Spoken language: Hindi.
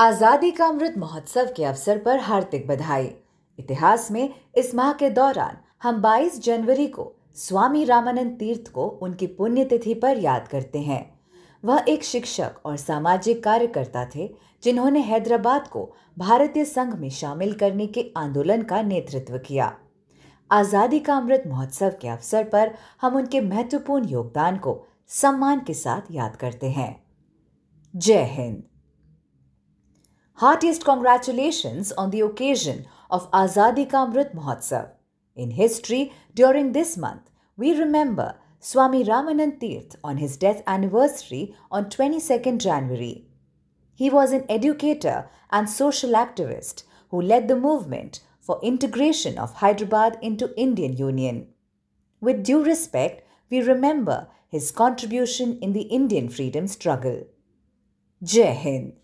आज़ादी का अमृत महोत्सव के अवसर पर हार्दिक बधाई इतिहास में इस माह के दौरान हम 22 जनवरी को स्वामी रामानंद तीर्थ को उनकी पुण्यतिथि पर याद करते हैं वह एक शिक्षक और सामाजिक कार्यकर्ता थे जिन्होंने हैदराबाद को भारतीय संघ में शामिल करने के आंदोलन का नेतृत्व किया आज़ादी का अमृत महोत्सव के अवसर पर हम उनके महत्वपूर्ण योगदान को सम्मान के साथ याद करते हैं जय Hind Heartiest congratulations on the occasion of Azadi Ka Amrit Mahotsav. In history, during this month, we remember Swami Ramanand Tirth on his death anniversary on 22nd January. He was an educator and social activist who led the movement for integration of Hyderabad into Indian Union. With due respect, we remember his contribution in the Indian freedom struggle. Jai Hind!